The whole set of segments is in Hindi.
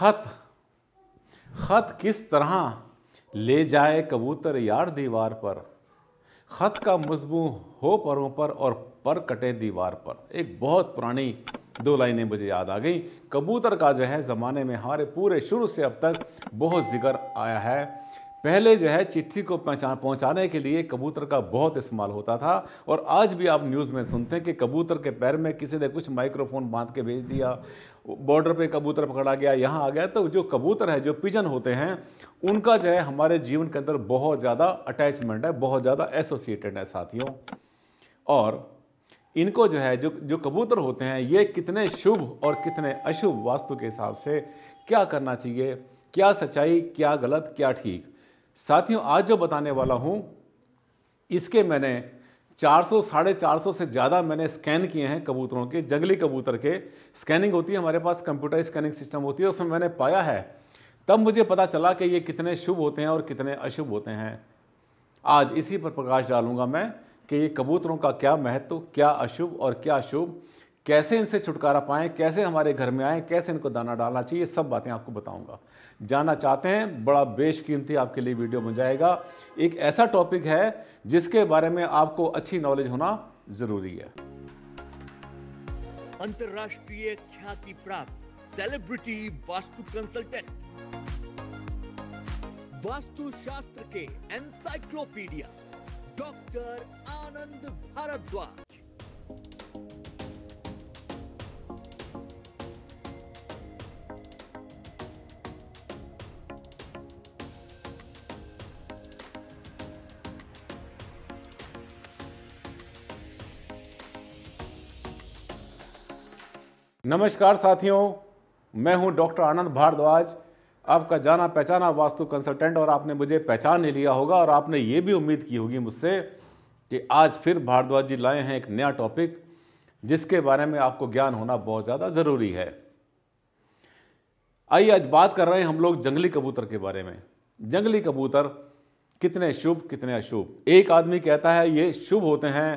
ख़त ख़त किस तरह ले जाए कबूतर यार दीवार पर ख़त का मजबू हो परों पर और पर कटे दीवार पर एक बहुत पुरानी दो लाइनें मुझे याद आ गई कबूतर का जो है ज़माने में हमारे पूरे शुरू से अब तक बहुत जिक्र आया है पहले जो है चिट्ठी को पहचान पहुँचाने के लिए कबूतर का बहुत इस्तेमाल होता था और आज भी आप न्यूज़ में सुनते हैं कि कबूतर के पैर में किसी ने कुछ माइक्रोफोन बांध के भेज दिया बॉर्डर पे कबूतर पकड़ा गया यहाँ आ गया तो जो कबूतर है जो पिजन होते हैं उनका जो है हमारे जीवन के अंदर बहुत ज़्यादा अटैचमेंट है बहुत ज़्यादा एसोसिएटेड है साथियों और इनको जो है जो जो कबूतर होते हैं ये कितने शुभ और कितने अशुभ वास्तु के हिसाब से क्या करना चाहिए क्या सच्चाई क्या गलत क्या ठीक साथियों आज जो बताने वाला हूँ इसके मैंने चार सौ साढ़े चार सौ से ज़्यादा मैंने स्कैन किए हैं कबूतरों के जंगली कबूतर के स्कैनिंग होती है हमारे पास कंप्यूटर स्कैनिंग सिस्टम होती है उसमें मैंने पाया है तब मुझे पता चला कि ये कितने शुभ होते हैं और कितने अशुभ होते हैं आज इसी पर प्रकाश डालूंगा मैं कि ये कबूतरों का क्या महत्व क्या अशुभ और क्या शुभ कैसे इनसे छुटकारा पाएं कैसे हमारे घर में आएं कैसे इनको दाना डालना चाहिए सब बातें आपको बताऊंगा जानना चाहते हैं बड़ा बेशकीमती आपके लिए वीडियो बन जाएगा एक ऐसा टॉपिक है जिसके बारे में आपको अच्छी नॉलेज होना ज़रूरी है अंतरराष्ट्रीय ख्याति प्राप्त सेलिब्रिटी वास्तु कंसल्टेंट वास्तु शास्त्र के एनसाइक्लोपीडिया डॉक्टर आनंद भारद्वाज नमस्कार साथियों मैं हूं डॉक्टर आनंद भारद्वाज आपका जाना पहचाना वास्तु कंसल्टेंट और आपने मुझे पहचान ही लिया होगा और आपने ये भी उम्मीद की होगी मुझसे कि आज फिर भारद्वाज जी लाए हैं एक नया टॉपिक जिसके बारे में आपको ज्ञान होना बहुत ज़्यादा ज़रूरी है आइए आज बात कर रहे हैं हम लोग जंगली कबूतर के बारे में जंगली कबूतर कितने शुभ कितने अशुभ एक आदमी कहता है ये शुभ होते हैं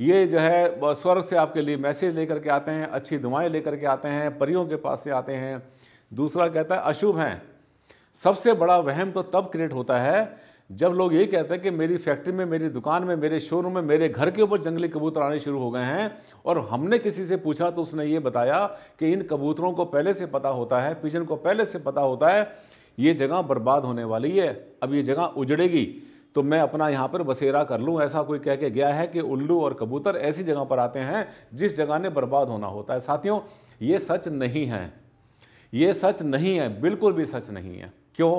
ये जो है स्वर्ग से आपके लिए मैसेज लेकर के आते हैं अच्छी दुआएं लेकर के आते हैं परियों के पास से आते हैं दूसरा कहता है अशुभ हैं सबसे बड़ा वहम तो तब क्रिएट होता है जब लोग ये कहते हैं कि मेरी फैक्ट्री में मेरी दुकान में मेरे शोरूम में मेरे घर के ऊपर जंगली कबूतर आने शुरू हो गए हैं और हमने किसी से पूछा तो उसने ये बताया कि इन कबूतरों को पहले से पता होता है पिजन को पहले से पता होता है ये जगह बर्बाद होने वाली है अब ये जगह उजड़ेगी तो मैं अपना यहाँ पर बसेरा कर लूँ ऐसा कोई कह के गया है कि उल्लू और कबूतर ऐसी जगह पर आते हैं जिस जगह ने बर्बाद होना होता है साथियों ये सच नहीं है ये सच नहीं है बिल्कुल भी सच नहीं है क्यों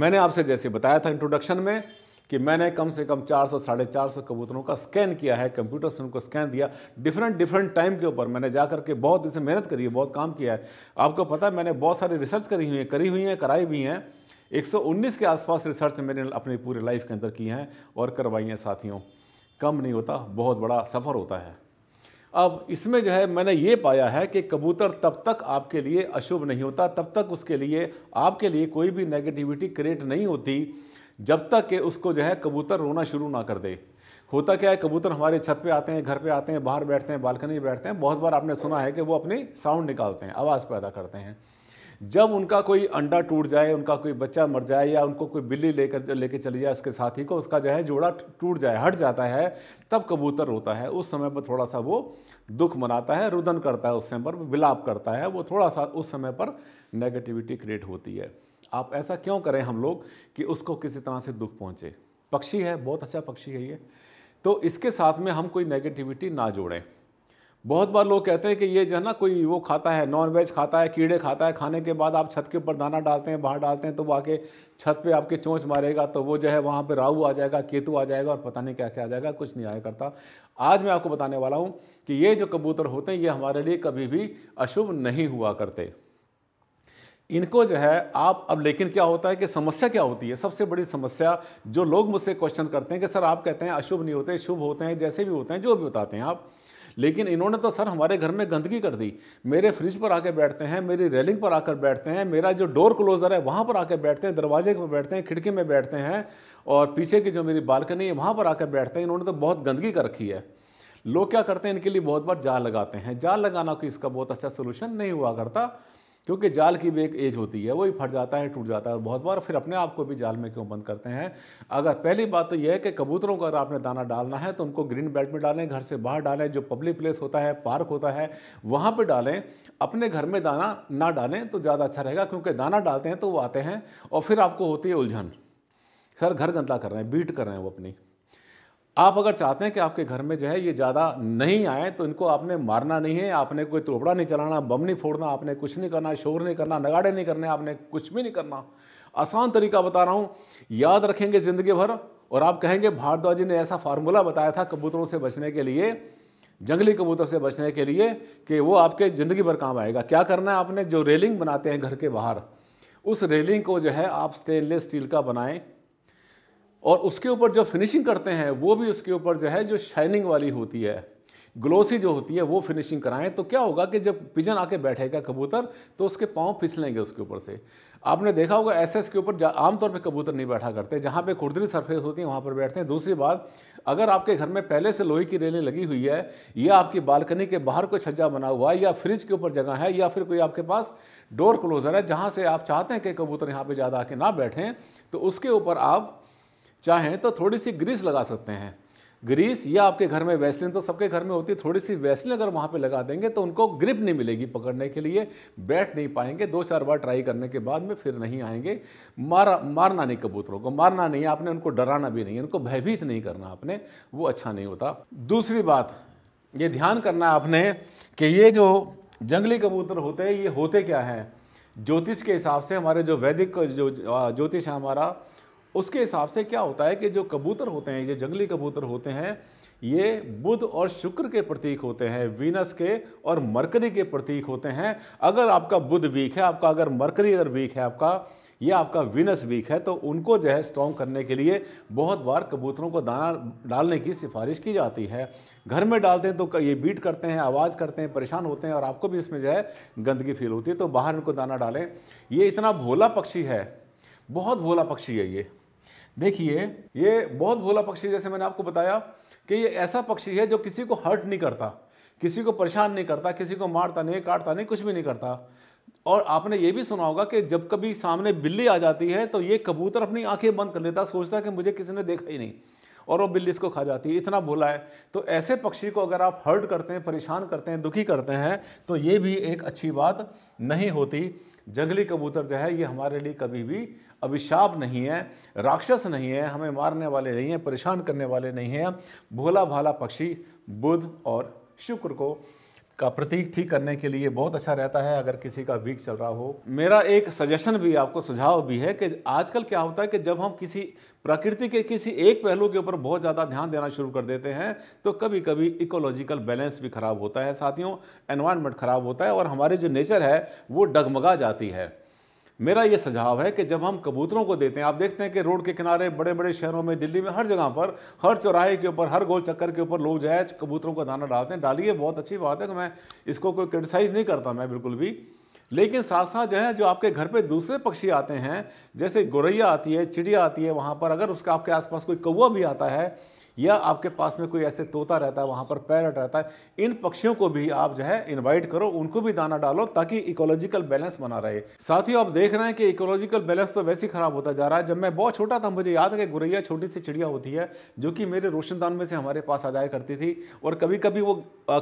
मैंने आपसे जैसे बताया था इंट्रोडक्शन में कि मैंने कम से कम 400 साढ़े चार सौ कबूतरों का स्कैन किया है कंप्यूटर से उनको स्कैन दिया डिफरेंट डिफरेंट टाइम के ऊपर मैंने जा करके बहुत इसे मेहनत करी है बहुत काम किया है आपको पता है मैंने बहुत सारी रिसर्च करी हुई है करी हुई हैं कराई भी हैं 119 के आसपास रिसर्च मैंने अपने पूरे लाइफ के अंदर की हैं और करवाई हैं साथियों कम नहीं होता बहुत बड़ा सफ़र होता है अब इसमें जो है मैंने ये पाया है कि कबूतर तब तक आपके लिए अशुभ नहीं होता तब तक उसके लिए आपके लिए कोई भी नेगेटिविटी क्रिएट नहीं होती जब तक कि उसको जो है कबूतर रोना शुरू ना कर दे होता क्या है कबूतर हमारे छत पे आते हैं घर पे आते हैं बाहर बैठते हैं बालकनी में बैठते हैं बहुत बार आपने सुना है कि वो अपनी साउंड निकालते हैं आवाज़ पैदा करते हैं जब उनका कोई अंडा टूट जाए उनका कोई बच्चा मर जाए या उनको कोई बिल्ली लेकर लेके चली जाए उसके साथी को उसका जो है जोड़ा टूट जाए हट जाता है तब कबूतर रोता है उस समय पर थोड़ा सा वो दुख मनाता है रुदन करता है उस समय पर विलाप करता है वो थोड़ा सा उस समय पर नेगेटिविटी क्रिएट होती है आप ऐसा क्यों करें हम लोग कि उसको किसी तरह से दुख पहुँचे पक्षी है बहुत अच्छा पक्षी है ये तो इसके साथ में हम कोई नेगेटिविटी ना जोड़ें बहुत बार लोग कहते हैं कि ये जो है ना कोई वो खाता है नॉन वेज खाता है कीड़े खाता है खाने के बाद आप छत के ऊपर दाना डालते हैं बाहर डालते हैं तो वो आके छत पे आपके चोंच मारेगा तो वो जो है वहाँ पे राहु आ जाएगा केतु आ जाएगा और पता नहीं क्या क्या आ जाएगा कुछ नहीं आया करता आज मैं आपको बताने वाला हूँ कि ये जो कबूतर होते हैं ये हमारे लिए कभी भी अशुभ नहीं हुआ करते इनको जो है आप अब लेकिन क्या होता है कि समस्या क्या होती है सबसे बड़ी समस्या जो लोग मुझसे क्वेश्चन करते हैं कि सर आप कहते हैं अशुभ नहीं होते शुभ होते हैं जैसे भी होते हैं जो भी बताते हैं आप लेकिन इन्होंने तो सर हमारे घर में गंदगी कर दी मेरे फ्रिज पर आकर बैठते हैं मेरी रेलिंग पर आकर बैठते हैं मेरा जो डोर क्लोज़र है वहाँ पर आकर बैठते हैं दरवाजे पर बैठते हैं खिड़की में बैठते हैं और पीछे की जो मेरी बालकनी है वहाँ पर आकर बैठते हैं इन्होंने तो बहुत गंदगी कर रखी है लोग क्या करते हैं इनके लिए बहुत बार जाल लगाते हैं जाल लगाना कोई इसका बहुत अच्छा सोल्यूशन नहीं हुआ करता क्योंकि जाल की भी एक एज होती है वो ही फट जाता है टूट जाता है बहुत बार फिर अपने आप को भी जाल में क्यों बंद करते हैं अगर पहली बात तो यह है कि कबूतरों का अगर आपने दाना डालना है तो उनको ग्रीन बेल्ट में डालें घर से बाहर डालें जो पब्लिक प्लेस होता है पार्क होता है वहाँ पर डालें अपने घर में दाना ना डालें तो ज़्यादा अच्छा रहेगा क्योंकि दाना डालते हैं तो वो आते हैं और फिर आपको होती है उलझन सर घर गंदा कर रहे हैं बीट कर रहे हैं वो अपनी आप अगर चाहते हैं कि आपके घर में जो है ये ज़्यादा नहीं आए तो इनको आपने मारना नहीं है आपने कोई तोपड़ा नहीं चलाना बम नहीं फोड़ना आपने कुछ नहीं करना शोर नहीं करना नगाड़े नहीं करने आपने कुछ भी नहीं करना आसान तरीका बता रहा हूँ याद रखेंगे ज़िंदगी भर और आप कहेंगे भारद्वाजी ने ऐसा फार्मूला बताया था कबूतरों से बचने के लिए जंगली कबूतर से बचने के लिए कि वो आपके ज़िंदगी भर काम आएगा क्या करना है आपने जो रेलिंग बनाते हैं घर के बाहर उस रेलिंग को जो है आप स्टेनलेस स्टील का बनाएं और उसके ऊपर जो फिनिशिंग करते हैं वो भी उसके ऊपर जो है जो शाइनिंग वाली होती है ग्लोसी जो होती है वो फिनिशिंग कराएं तो क्या होगा कि जब पिजन आके बैठेगा कबूतर तो उसके पाँव फिसलेंगे उसके ऊपर से आपने देखा होगा ऐसे के ऊपर आमतौर पे कबूतर नहीं बैठा करते जहाँ पे खुरदरी सरफेस होती है वहाँ पर बैठते हैं दूसरी बात अगर आपके घर में पहले से लोहे की रेलें लगी हुई है या आपकी बालकनी के बाहर कोई छज्जा बना हुआ है या फ्रिज के ऊपर जगह है या फिर कोई आपके पास डोर क्लोज़र है जहाँ से आप चाहते हैं कि कबूतर यहाँ पर ज़्यादा आके ना बैठें तो उसके ऊपर आप चाहें तो थोड़ी सी ग्रीस लगा सकते हैं ग्रीस या आपके घर में वैसलिन तो सबके घर में होती है थोड़ी सी वैसलिन अगर वहाँ पे लगा देंगे तो उनको ग्रिप नहीं मिलेगी पकड़ने के लिए बैठ नहीं पाएंगे दो चार बार ट्राई करने के बाद में फिर नहीं आएंगे मारा मारना नहीं कबूतरों को मारना नहीं आपने उनको डराना भी नहीं उनको भयभीत नहीं करना आपने वो अच्छा नहीं होता दूसरी बात ये ध्यान करना आपने कि ये जो जंगली कबूतर होते हैं ये होते क्या हैं ज्योतिष के हिसाब से हमारे जो वैदिक जो ज्योतिष है हमारा उसके हिसाब से क्या होता है कि जो कबूतर होते हैं ये जंगली कबूतर होते हैं ये बुध और शुक्र के प्रतीक होते हैं वीनस के और मरकरी के प्रतीक होते हैं अगर आपका बुध वीक है आपका अगर मरकरी अगर वीक है आपका ये आपका वीनस वीक है तो उनको जो है स्ट्रॉन्ग करने के लिए बहुत बार कबूतरों को दाना डालने की सिफारिश की जाती है घर में डालते हैं तो ये बीट करते हैं आवाज़ करते हैं परेशान होते हैं और आपको भी इसमें जो है गंदगी फील होती है तो बाहर उनको दाना डालें ये इतना भोला पक्षी है बहुत भोला पक्षी है ये देखिए ये बहुत भोला पक्षी जैसे मैंने आपको बताया कि ये ऐसा पक्षी है जो किसी को हर्ट नहीं करता किसी को परेशान नहीं करता किसी को मारता नहीं काटता नहीं कुछ भी नहीं करता और आपने ये भी सुना होगा कि जब कभी सामने बिल्ली आ जाती है तो ये कबूतर अपनी आंखें बंद कर लेता सोचता कि मुझे किसी ने देखा ही नहीं और वो बिल्ली इसको खा जाती है इतना भोला है तो ऐसे पक्षी को अगर आप हर्ट करते हैं परेशान करते हैं दुखी करते हैं तो ये भी एक अच्छी बात नहीं होती जंगली कबूतर जो है ये हमारे लिए कभी भी अभिशाप नहीं है राक्षस नहीं है हमें मारने वाले नहीं हैं परेशान करने वाले नहीं हैं भोला भाला पक्षी बुध और शुक्र को का प्रतीक ठीक करने के लिए बहुत अच्छा रहता है अगर किसी का वीक चल रहा हो मेरा एक सजेशन भी आपको सुझाव भी है कि आजकल क्या होता है कि जब हम किसी प्रकृति के किसी एक पहलू के ऊपर बहुत ज़्यादा ध्यान देना शुरू कर देते हैं तो कभी कभी इकोलॉजिकल बैलेंस भी खराब होता है साथियों एनवायरमेंट खराब होता है और हमारी जो नेचर है वो डगमगा जाती है मेरा ये सुझाव है कि जब हम कबूतरों को देते हैं आप देखते हैं कि रोड के किनारे बड़े बड़े शहरों में दिल्ली में हर जगह पर हर चौराहे के ऊपर हर गोल चक्कर के ऊपर लोग जो है कबूतरों का दाना डालते हैं डालिए बहुत अच्छी बात है कि मैं इसको कोई क्रिटिसाइज़ नहीं करता मैं बिल्कुल भी लेकिन साथ साथ जो है जो आपके घर पे दूसरे पक्षी आते हैं जैसे गोरैया आती है चिड़िया आती है वहाँ पर अगर उसका आपके आसपास कोई कौवा भी आता है या आपके पास में कोई ऐसे तोता रहता है वहाँ पर पैरट रहता है इन पक्षियों को भी आप जो है इन्वाइट करो उनको भी दाना डालो ताकि इकोलॉजिकल बैलेंस बना रहे साथ ही आप देख रहे हैं कि इकोलॉजिकल बैलेंस तो वैसे ही खराब होता जा रहा है जब मैं बहुत छोटा था मुझे याद है कि गुरैया छोटी सी चिड़िया होती है जो कि मेरे रोशनदान में से हमारे पास आ जाया करती थी और कभी कभी वो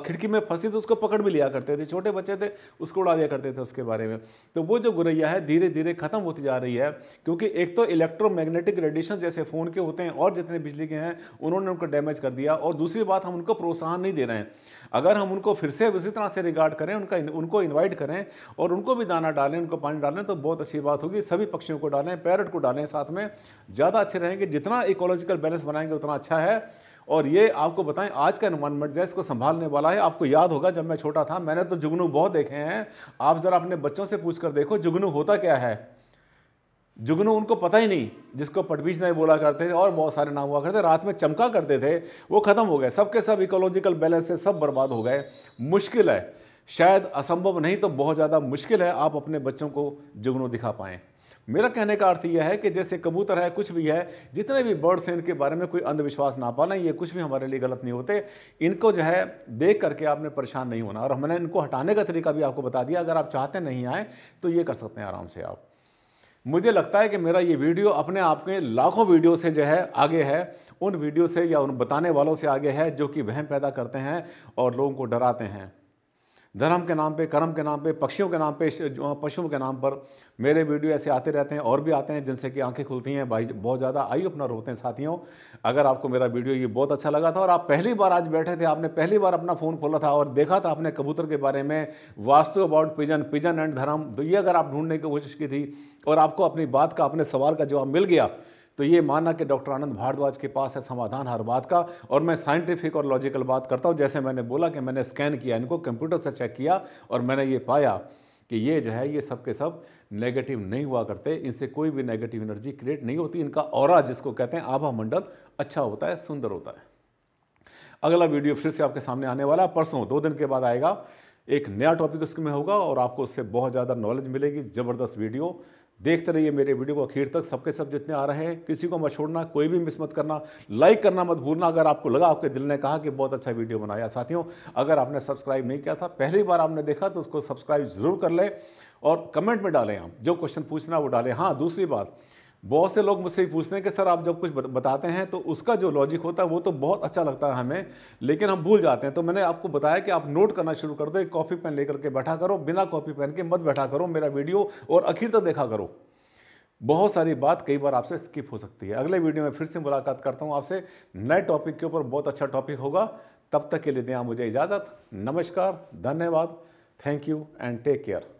खिड़की में फंसी तो उसको पकड़ भी लिया करते थे छोटे बच्चे थे उसको उड़ा दिया करते थे उसके बारे में तो वो जो गुरैया है धीरे धीरे खत्म होती जा रही है क्योंकि एक तो इलेक्ट्रोमैग्नेटिक रेडिएशन जैसे फ़ोन के होते हैं और जितने बिजली के हैं उन्होंने उन्होंने उनको डैमेज कर दिया और दूसरी बात हम उनको प्रोत्साहन नहीं दे रहे हैं अगर हम उनको फिर से उसी तरह से रिगार्ड करें उनका उनको इनवाइट करें और उनको भी दाना डालें उनको पानी डालें तो बहुत अच्छी बात होगी सभी पक्षियों को डालें पैरट को डालें साथ में ज़्यादा अच्छे रहेंगे जितना इकोलॉजिकल बैलेंस बनाएंगे उतना अच्छा है और ये आपको बताएं आज का इन्वायरमेंट जो है इसको संभालने वाला है आपको याद होगा जब मैं छोटा था मैंने तो जुगनू बहुत देखे हैं आप ज़रा अपने बच्चों से पूछ कर देखो जुगनू होता क्या है जुगनू उनको पता ही नहीं जिसको पटबीज नहीं बोला करते थे और बहुत सारे नाम हुआ करते रात में चमका करते थे वो ख़त्म हो गए सबके सब इकोलॉजिकल बैलेंस से सब बर्बाद हो गए मुश्किल है शायद असंभव नहीं तो बहुत ज़्यादा मुश्किल है आप अपने बच्चों को जुगनू दिखा पाएँ मेरा कहने का अर्थ यह है कि जैसे कबूतर है कुछ भी है जितने भी बर्ड्स हैं इनके बारे में कोई अंधविश्वास ना पाना ये कुछ भी हमारे लिए गलत नहीं होते इनको जो है देख करके आपने परेशान नहीं होना और हमने इनको हटाने का तरीका भी आपको बता दिया अगर आप चाहते नहीं आए तो ये कर सकते हैं आराम से आप मुझे लगता है कि मेरा ये वीडियो अपने आप के लाखों वीडियो से जो है आगे है उन वीडियो से या उन बताने वालों से आगे है जो कि वहम पैदा करते हैं और लोगों को डराते हैं धर्म के नाम पे कर्म के नाम पे पक्षियों के नाम पे पशुओं के नाम पर मेरे वीडियो ऐसे आते रहते हैं और भी आते हैं जिनसे कि आंखें खुलती हैं भाई बहुत ज़्यादा आई अपनर होते हैं साथियों अगर आपको मेरा वीडियो ये बहुत अच्छा लगा था और आप पहली बार आज बैठे थे आपने पहली बार अपना फ़ोन खोला था और देखा था आपने कबूतर के बारे में vastu about pigeon pigeon and धर्म तो ये अगर आप ढूंढने की कोशिश की थी और आपको अपनी बात का अपने सवाल का जवाब मिल गया तो ये माना कि डॉक्टर आनंद भारद्वाज के पास है समाधान हर बात का और मैं साइंटिफिक और लॉजिकल बात करता हूँ जैसे मैंने बोला कि मैंने स्कैन किया इनको कंप्यूटर से चेक किया और मैंने ये पाया कि ये जो है ये सब के सब नेगेटिव नहीं हुआ करते इनसे कोई भी नेगेटिव एनर्जी क्रिएट नहीं होती इनका और जिसको कहते हैं आभा मंडल अच्छा होता है सुंदर होता है अगला वीडियो फिर से आपके सामने आने वाला परसों दो दिन के बाद आएगा एक नया टॉपिक उसमें होगा और आपको उससे बहुत ज़्यादा नॉलेज मिलेगी ज़बरदस्त वीडियो देखते रहिए मेरे वीडियो को आखिर तक सबके सब जितने आ रहे हैं किसी को मत छोड़ना कोई भी मिस मत करना लाइक करना मत भूलना अगर आपको लगा आपके दिल ने कहा कि बहुत अच्छा वीडियो बनाया साथियों अगर आपने सब्सक्राइब नहीं किया था पहली बार आपने देखा तो उसको सब्सक्राइब ज़रूर कर लें और कमेंट में डालें आप जो क्वेश्चन पूछना वो डालें हाँ दूसरी बात बहुत से लोग मुझसे पूछते हैं कि सर आप जब कुछ बताते हैं तो उसका जो लॉजिक होता है वो तो बहुत अच्छा लगता है हमें लेकिन हम भूल जाते हैं तो मैंने आपको बताया कि आप नोट करना शुरू कर दो एक कॉपी पेन लेकर के बैठा करो बिना कॉपी पेन के मत बैठा करो मेरा वीडियो और आखिर तक देखा करो बहुत सारी बात कई बार आपसे स्किप हो सकती है अगले वीडियो में फिर से मुलाकात करता हूँ आपसे नए टॉपिक के ऊपर बहुत अच्छा टॉपिक होगा तब तक के लिए दें मुझे इजाज़त नमस्कार धन्यवाद thank you and take care